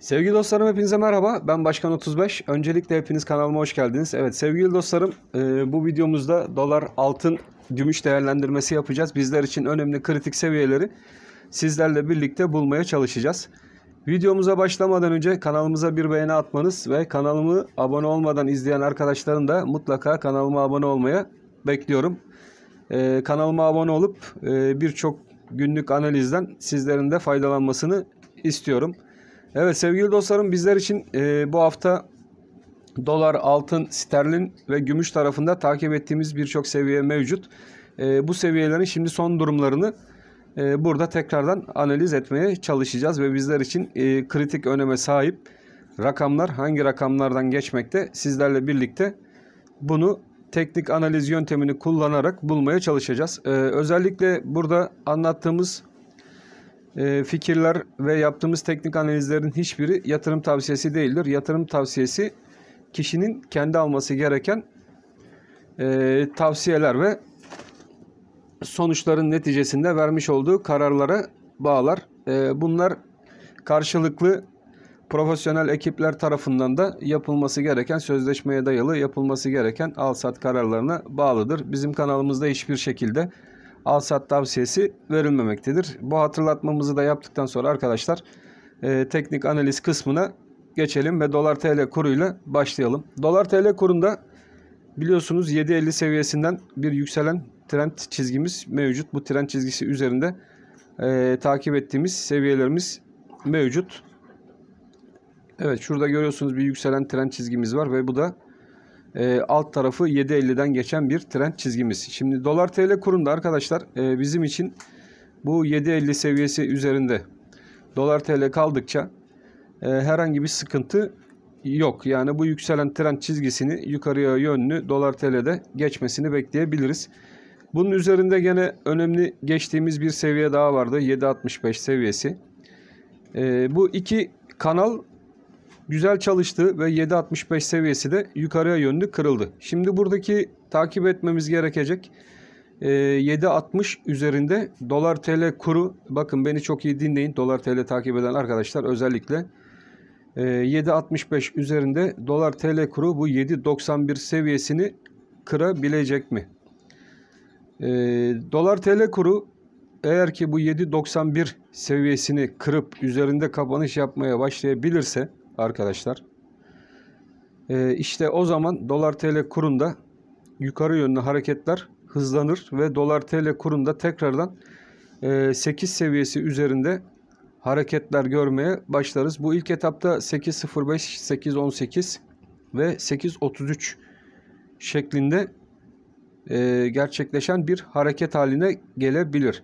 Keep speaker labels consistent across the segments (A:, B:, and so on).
A: Sevgili dostlarım hepinize merhaba. Ben Başkan 35. Öncelikle hepiniz kanalıma hoş geldiniz. Evet sevgili dostlarım e, bu videomuzda dolar, altın, gümüş değerlendirmesi yapacağız. Bizler için önemli kritik seviyeleri sizlerle birlikte bulmaya çalışacağız. Videomuza başlamadan önce kanalımıza bir beğeni atmanız ve kanalımı abone olmadan izleyen arkadaşların da mutlaka kanalıma abone olmaya bekliyorum. Ee, kanalıma abone olup e, birçok günlük analizden sizlerin de faydalanmasını istiyorum. Evet sevgili dostlarım bizler için e, bu hafta dolar, altın, sterlin ve gümüş tarafında takip ettiğimiz birçok seviye mevcut. E, bu seviyelerin şimdi son durumlarını e, burada tekrardan analiz etmeye çalışacağız ve bizler için e, kritik öneme sahip rakamlar hangi rakamlardan geçmekte sizlerle birlikte bunu teknik analiz yöntemini kullanarak bulmaya çalışacağız. Ee, özellikle burada anlattığımız ee, fikirler ve yaptığımız teknik analizlerin hiçbiri yatırım tavsiyesi değildir. Yatırım tavsiyesi kişinin kendi alması gereken e, tavsiyeler ve sonuçların neticesinde vermiş olduğu kararlara bağlar. E, bunlar karşılıklı profesyonel ekipler tarafından da yapılması gereken sözleşmeye dayalı yapılması gereken al-sat kararlarına bağlıdır. Bizim kanalımızda hiçbir şekilde Al alsat tavsiyesi verilmemektedir. Bu hatırlatmamızı da yaptıktan sonra arkadaşlar e, teknik analiz kısmına geçelim ve dolar TL kuruyla başlayalım. Dolar TL kurunda biliyorsunuz 7.50 seviyesinden bir yükselen trend çizgimiz mevcut. Bu trend çizgisi üzerinde e, takip ettiğimiz seviyelerimiz mevcut. Evet şurada görüyorsunuz bir yükselen trend çizgimiz var ve bu da e, alt tarafı 7.50'den geçen bir trend çizgimiz. Şimdi dolar TL kurunda arkadaşlar e, bizim için bu 7.50 seviyesi üzerinde dolar TL kaldıkça e, herhangi bir sıkıntı yok. Yani bu yükselen trend çizgisini yukarıya yönlü dolar TL'de geçmesini bekleyebiliriz. Bunun üzerinde gene önemli geçtiğimiz bir seviye daha vardı. 7.65 seviyesi. E, bu iki kanal güzel çalıştı ve 7.65 seviyesi de yukarıya yönlü kırıldı. Şimdi buradaki takip etmemiz gerekecek. 7.60 e, üzerinde dolar tl kuru bakın beni çok iyi dinleyin dolar tl takip eden arkadaşlar özellikle 7.65 e, üzerinde dolar tl kuru bu 7.91 seviyesini kırabilecek mi? E, dolar tl kuru eğer ki bu 7.91 seviyesini kırıp üzerinde kapanış yapmaya başlayabilirse arkadaşlar. Ee, işte o zaman dolar tl kurunda yukarı yönlü hareketler hızlanır ve dolar tl kurunda tekrardan e, 8 seviyesi üzerinde hareketler görmeye başlarız. Bu ilk etapta 8.05, 8.18 ve 8.33 şeklinde e, gerçekleşen bir hareket haline gelebilir.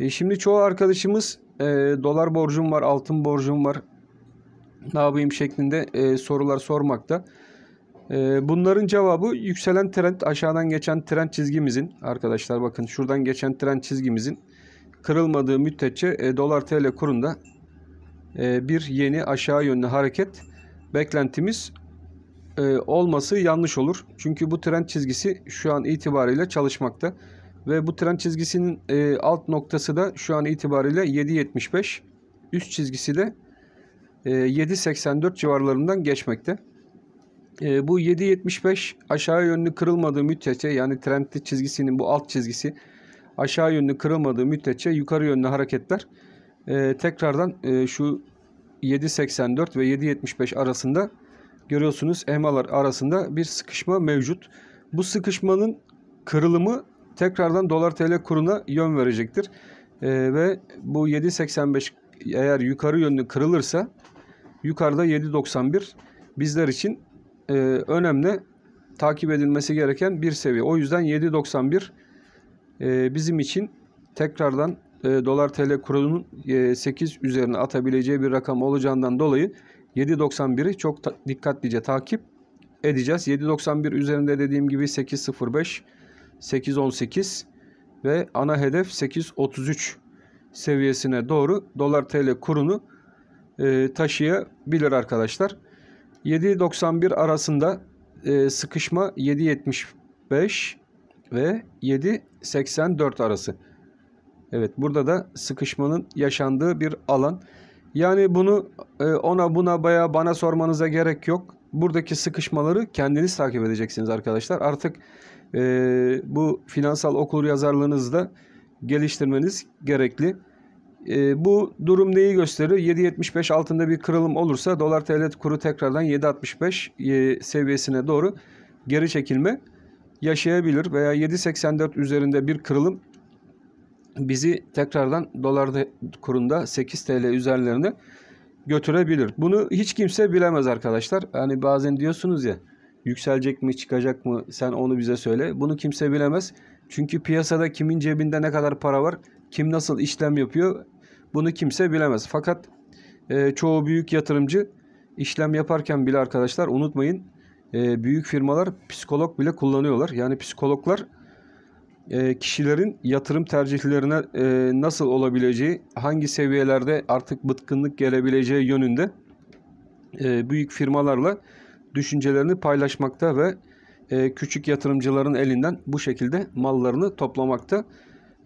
A: E, şimdi çoğu arkadaşımız e, dolar borcum var, altın borcum var, ne yapayım şeklinde e, sorular sormakta. E, bunların cevabı yükselen trend aşağıdan geçen trend çizgimizin arkadaşlar bakın şuradan geçen trend çizgimizin kırılmadığı müddetçe e, dolar tl kurunda e, bir yeni aşağı yönlü hareket beklentimiz e, olması yanlış olur. Çünkü bu trend çizgisi şu an itibariyle çalışmakta. Ve bu trend çizgisinin e, alt noktası da şu an itibariyle 7.75. Üst çizgisi de 7.84 e, civarlarından geçmekte. E, bu 7.75 aşağı yönlü kırılmadığı müddetçe yani trendli çizgisinin bu alt çizgisi aşağı yönlü kırılmadığı müddetçe yukarı yönlü hareketler e, tekrardan şu 7.84 ve 7.75 arasında görüyorsunuz EMA'lar arasında bir sıkışma mevcut. Bu sıkışmanın kırılımı tekrardan dolar tl kuruna yön verecektir. ee, ve bu 7.85 eğer yukarı yönlü kırılırsa Yukarıda 7.91 bizler için e, önemli takip edilmesi gereken bir seviye. O yüzden 7.91 e, bizim için tekrardan e, dolar TL kurunun e, 8 üzerine atabileceği bir rakam olacağından dolayı 7.91'i çok ta dikkatlice takip edeceğiz. 7.91 üzerinde dediğim gibi 8.05, 8.18 ve ana hedef 8.33 seviyesine doğru dolar TL kurunu e, taşıyabilir arkadaşlar. 7.91 arasında e, sıkışma 7.75 ve 7.84 arası. Evet burada da sıkışmanın yaşandığı bir alan. Yani bunu e, ona buna baya bana sormanıza gerek yok. Buradaki sıkışmaları kendiniz takip edeceksiniz arkadaşlar. Artık e, bu finansal okul yazarlığınızı da geliştirmeniz gerekli. E, bu durum neyi gösterir? 7.75 altında bir kırılım olursa dolar TL kuru tekrardan 7.65 e, seviyesine doğru geri çekilme yaşayabilir veya 7.84 üzerinde bir kırılım bizi tekrardan dolar kurunda 8 TL üzerlerine götürebilir. Bunu hiç kimse bilemez arkadaşlar. Hani bazen diyorsunuz ya yükselecek mi çıkacak mı sen onu bize söyle. Bunu kimse bilemez. Çünkü piyasada kimin cebinde ne kadar para var, kim nasıl işlem yapıyor bunu kimse bilemez. Fakat e, çoğu büyük yatırımcı işlem yaparken bile arkadaşlar unutmayın e, büyük firmalar psikolog bile kullanıyorlar. Yani psikologlar e, kişilerin yatırım tercihlerine e, nasıl olabileceği, hangi seviyelerde artık bıtkınlık gelebileceği yönünde e, büyük firmalarla düşüncelerini paylaşmakta ve e, küçük yatırımcıların elinden bu şekilde mallarını toplamakta.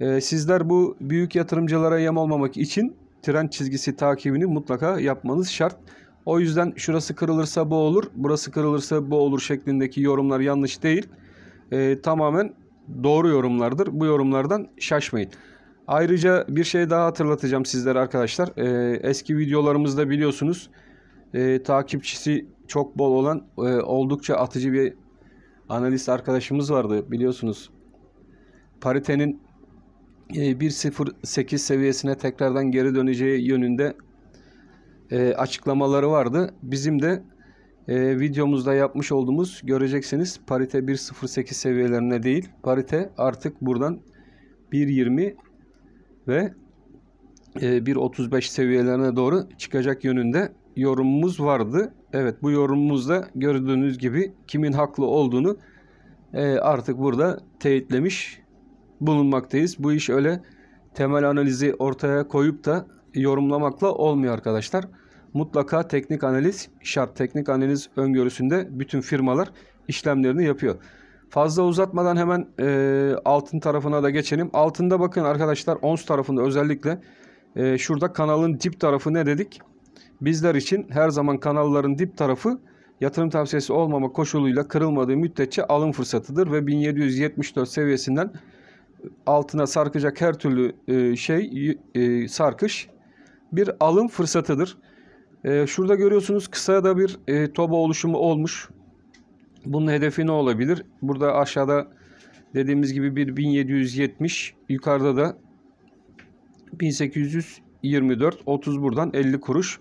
A: E, sizler bu büyük yatırımcılara yem olmamak için tren çizgisi takibini mutlaka yapmanız şart. O yüzden şurası kırılırsa bu olur, burası kırılırsa bu olur şeklindeki yorumlar yanlış değil. E, tamamen doğru yorumlardır. Bu yorumlardan şaşmayın. Ayrıca bir şey daha hatırlatacağım sizlere arkadaşlar. E, eski videolarımızda biliyorsunuz e, takipçisi çok bol olan e, oldukça atıcı bir analist arkadaşımız vardı biliyorsunuz. Paritenin 1.08 ee, seviyesine tekrardan geri döneceği yönünde e, açıklamaları vardı. Bizim de e, videomuzda yapmış olduğumuz göreceksiniz parite 1.08 seviyelerine değil parite artık buradan 1.20 ve 1.35 e, seviyelerine doğru çıkacak yönünde yorumumuz vardı. Evet bu yorumumuzda gördüğünüz gibi kimin haklı olduğunu artık burada teyitlemiş bulunmaktayız. Bu iş öyle temel analizi ortaya koyup da yorumlamakla olmuyor arkadaşlar. Mutlaka teknik analiz şart. Teknik analiz öngörüsünde bütün firmalar işlemlerini yapıyor. Fazla uzatmadan hemen e, altın tarafına da geçelim. Altında bakın arkadaşlar ons tarafında özellikle e, şurada kanalın dip tarafı ne dedik? Bizler için her zaman kanalların dip tarafı yatırım tavsiyesi olmama koşuluyla kırılmadığı müddetçe alım fırsatıdır ve 1774 seviyesinden altına sarkacak her türlü e, şey e, sarkış bir alım fırsatıdır. E, şurada görüyorsunuz kısa da bir toba oluşumu olmuş. Bunun hedefi ne olabilir? Burada aşağıda dediğimiz gibi bir 1770 yukarıda da 1824 30 buradan 50 kuruş.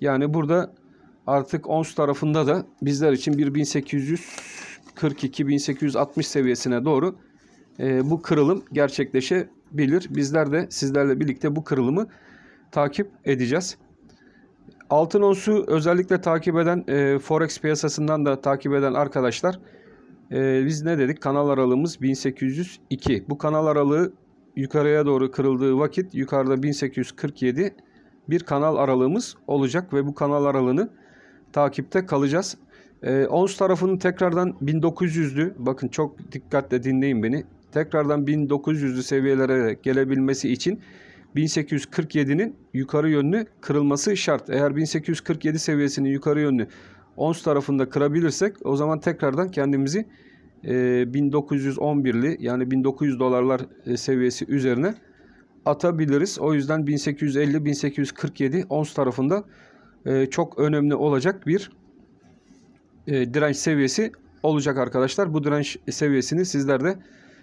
A: Yani burada artık ons tarafında da bizler için bir 1842 1860 seviyesine doğru e, bu kırılım gerçekleşebilir. Bizler de sizlerle birlikte bu kırılımı takip edeceğiz. Altın onsu özellikle takip eden e, forex piyasasından da takip eden arkadaşlar e, biz ne dedik? Kanal aralığımız 1802. Bu kanal aralığı yukarıya doğru kırıldığı vakit yukarıda 1847 bir kanal aralığımız olacak ve bu kanal aralığını takipte kalacağız. E, ONS tarafının tekrardan 1900'lü bakın çok dikkatle dinleyin beni tekrardan 1900'lü seviyelere gelebilmesi için 1847'nin yukarı yönlü kırılması şart. Eğer 1847 seviyesinin yukarı yönlü ons tarafında kırabilirsek o zaman tekrardan kendimizi 1911'li e, yani 1900 dolarlar e, seviyesi üzerine atabiliriz. O yüzden 1850-1847 ons tarafında e, çok önemli olacak bir direnç seviyesi olacak arkadaşlar. Bu direnç seviyesini sizler de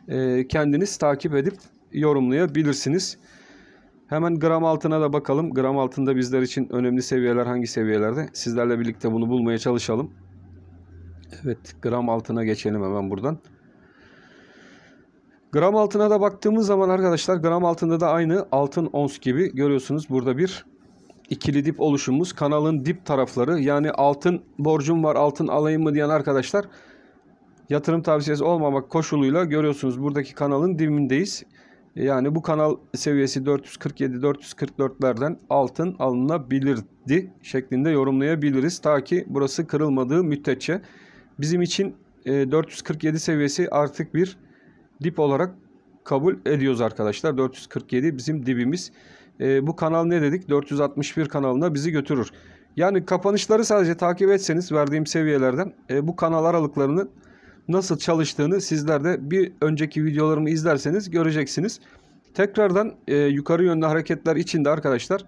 A: e, kendiniz takip edip yorumlayabilirsiniz. Hemen gram altına da bakalım. Gram altında bizler için önemli seviyeler hangi seviyelerde? Sizlerle birlikte bunu bulmaya çalışalım. Evet gram altına geçelim hemen buradan. Gram altına da baktığımız zaman arkadaşlar gram altında da aynı altın ons gibi görüyorsunuz. Burada bir ikili dip oluşumumuz. Kanalın dip tarafları yani altın borcum var altın alayım mı diyen arkadaşlar yatırım tavsiyesi olmamak koşuluyla görüyorsunuz buradaki kanalın dibindeyiz. Yani bu kanal seviyesi 447-444'lerden altın alınabilirdi şeklinde yorumlayabiliriz. Ta ki burası kırılmadığı müddetçe. Bizim için 447 e, seviyesi artık bir dip olarak kabul ediyoruz arkadaşlar. 447 bizim dibimiz. E, bu kanal ne dedik? 461 kanalına bizi götürür. Yani kapanışları sadece takip etseniz verdiğim seviyelerden e, bu kanal aralıklarını nasıl çalıştığını sizler de bir önceki videolarımı izlerseniz göreceksiniz. Tekrardan e, yukarı yönlü hareketler içinde arkadaşlar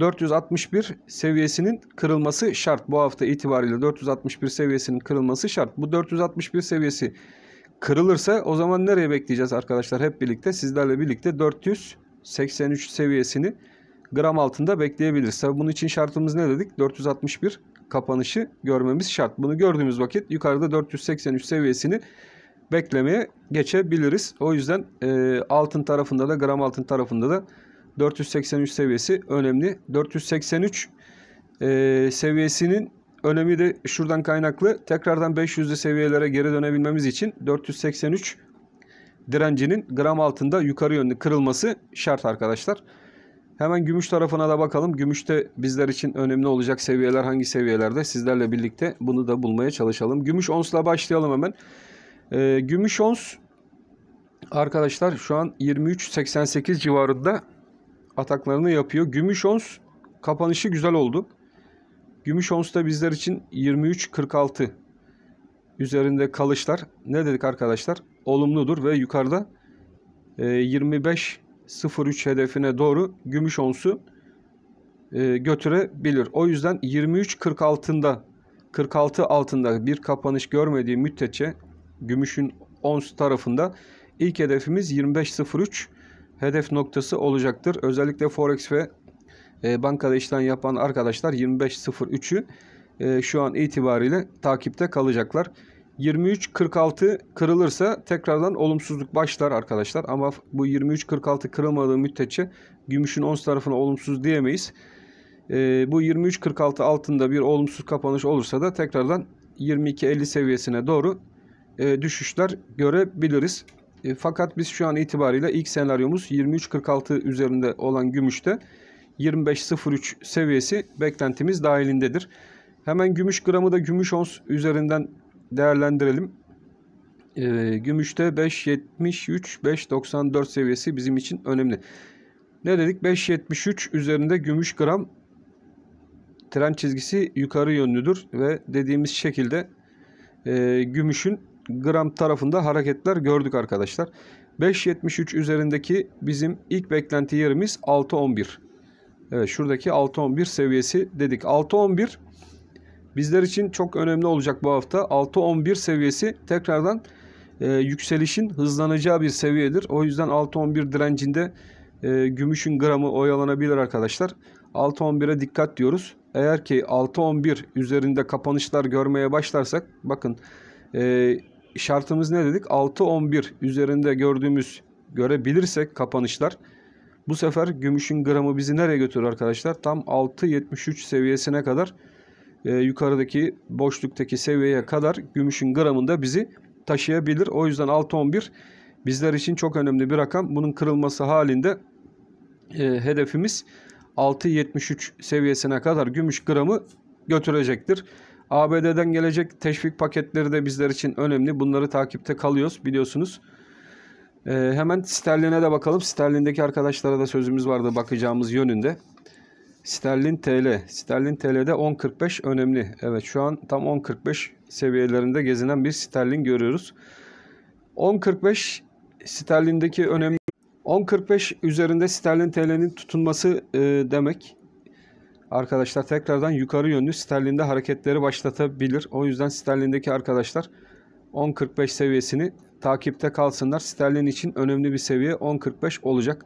A: 461 seviyesinin kırılması şart. Bu hafta itibariyle 461 seviyesinin kırılması şart. Bu 461 seviyesi kırılırsa o zaman nereye bekleyeceğiz arkadaşlar hep birlikte sizlerle birlikte 483 seviyesini gram altında bekleyebiliriz. Tabii bunun için şartımız ne dedik? 461 kapanışı görmemiz şart. Bunu gördüğümüz vakit yukarıda 483 seviyesini beklemeye geçebiliriz. O yüzden e, altın tarafında da gram altın tarafında da 483 seviyesi önemli. 483 e, seviyesinin önemi de şuradan kaynaklı. Tekrardan 500'lü seviyelere geri dönebilmemiz için 483 direncinin gram altında yukarı yönlü kırılması şart arkadaşlar. Hemen gümüş tarafına da bakalım. Gümüşte bizler için önemli olacak seviyeler hangi seviyelerde? Sizlerle birlikte bunu da bulmaya çalışalım. Gümüş onsla başlayalım hemen. E, gümüş ons arkadaşlar şu an 23.88 civarında ataklarını yapıyor. Gümüş ons kapanışı güzel oldu. Gümüş ons da bizler için 23.46 üzerinde kalışlar ne dedik arkadaşlar? Olumludur ve yukarıda 25 e, 0.3 hedefine doğru gümüş onsu e, götürebilir. O yüzden 23.40 altında 46 altında bir kapanış görmediği müddetçe gümüşün ons tarafında ilk hedefimiz 25.03 hedef noktası olacaktır. Özellikle Forex ve e, bankada işlem yapan arkadaşlar 25.03'ü e, şu an itibariyle takipte kalacaklar. 23.46 kırılırsa tekrardan olumsuzluk başlar arkadaşlar. Ama bu 23.46 kırılmadığı müddetçe gümüşün ons tarafına olumsuz diyemeyiz. E, bu 23.46 altında bir olumsuz kapanış olursa da tekrardan 22.50 seviyesine doğru e, düşüşler görebiliriz. E, fakat biz şu an itibariyle ilk senaryomuz 23.46 üzerinde olan gümüşte 25.03 seviyesi beklentimiz dahilindedir. Hemen gümüş gramı da gümüş ons üzerinden değerlendirelim. E, gümüşte 5.73, 5.94 seviyesi bizim için önemli. Ne dedik? 5.73 üzerinde gümüş gram tren çizgisi yukarı yönlüdür ve dediğimiz şekilde e, gümüşün gram tarafında hareketler gördük arkadaşlar. 5.73 üzerindeki bizim ilk beklenti yerimiz 6.11. Evet şuradaki 6.11 seviyesi dedik. 6.11 Bizler için çok önemli olacak bu hafta. 6-11 seviyesi tekrardan e, yükselişin hızlanacağı bir seviyedir. O yüzden 6-11 direncinde e, gümüşün gramı oyalanabilir arkadaşlar. 6-11'e dikkat diyoruz. Eğer ki 6-11 üzerinde kapanışlar görmeye başlarsak bakın e, şartımız ne dedik? 6-11 üzerinde gördüğümüz görebilirsek kapanışlar bu sefer gümüşün gramı bizi nereye götürür arkadaşlar? Tam 6.73 seviyesine kadar e, yukarıdaki boşluktaki seviyeye kadar gümüşün gramında bizi taşıyabilir. O yüzden 6.11 bizler için çok önemli bir rakam. Bunun kırılması halinde e, hedefimiz 6.73 seviyesine kadar gümüş gramı götürecektir. ABD'den gelecek teşvik paketleri de bizler için önemli. Bunları takipte kalıyoruz biliyorsunuz. Ee, hemen sterline de bakalım. Sterlindeki arkadaşlara da sözümüz vardı bakacağımız yönünde. Sterlin TL. Sterlin TL'de 10.45 önemli. Evet şu an tam 10.45 seviyelerinde gezinen bir sterlin görüyoruz. 10.45 sterlindeki önemli 10.45 üzerinde sterlin TL'nin tutunması e, demek. Arkadaşlar tekrardan yukarı yönlü sterlinde hareketleri başlatabilir. O yüzden sterlindeki arkadaşlar 10.45 seviyesini takipte kalsınlar. Sterlin için önemli bir seviye 10.45 olacak.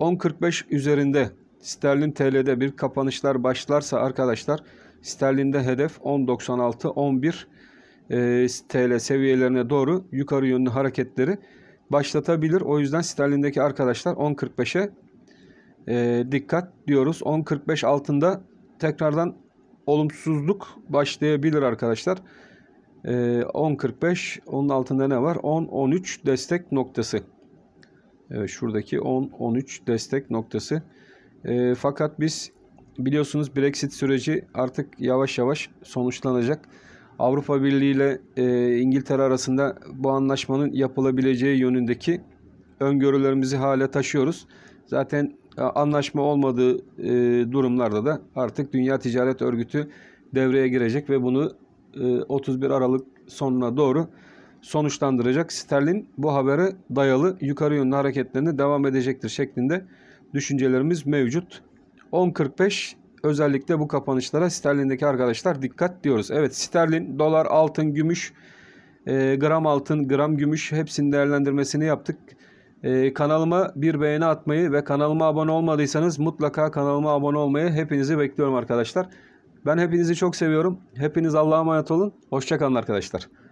A: 10.45 üzerinde Sterlin TL'de bir kapanışlar başlarsa arkadaşlar sterlinde hedef 10.96-11 e, TL seviyelerine doğru yukarı yönlü hareketleri başlatabilir. O yüzden sterlindeki arkadaşlar 10.45'e e, dikkat diyoruz. 10.45 altında tekrardan olumsuzluk başlayabilir arkadaşlar. E, 10.45 onun altında ne var? 10.13 destek noktası. Evet, şuradaki 10-13 destek noktası. E, fakat biz biliyorsunuz Brexit süreci artık yavaş yavaş sonuçlanacak. Avrupa Birliği ile e, İngiltere arasında bu anlaşmanın yapılabileceği yönündeki öngörülerimizi hala taşıyoruz. Zaten e, anlaşma olmadığı e, durumlarda da artık Dünya Ticaret Örgütü devreye girecek ve bunu e, 31 Aralık sonuna doğru sonuçlandıracak. Sterlin bu habere dayalı yukarı yönlü hareketlerine devam edecektir şeklinde düşüncelerimiz mevcut. 10.45 özellikle bu kapanışlara sterlindeki arkadaşlar dikkat diyoruz. Evet sterlin, dolar, altın, gümüş, e, gram altın, gram gümüş hepsinin değerlendirmesini yaptık. E, kanalıma bir beğeni atmayı ve kanalıma abone olmadıysanız mutlaka kanalıma abone olmayı hepinizi bekliyorum arkadaşlar. Ben hepinizi çok seviyorum. Hepiniz Allah'a emanet olun. Hoşçakalın arkadaşlar.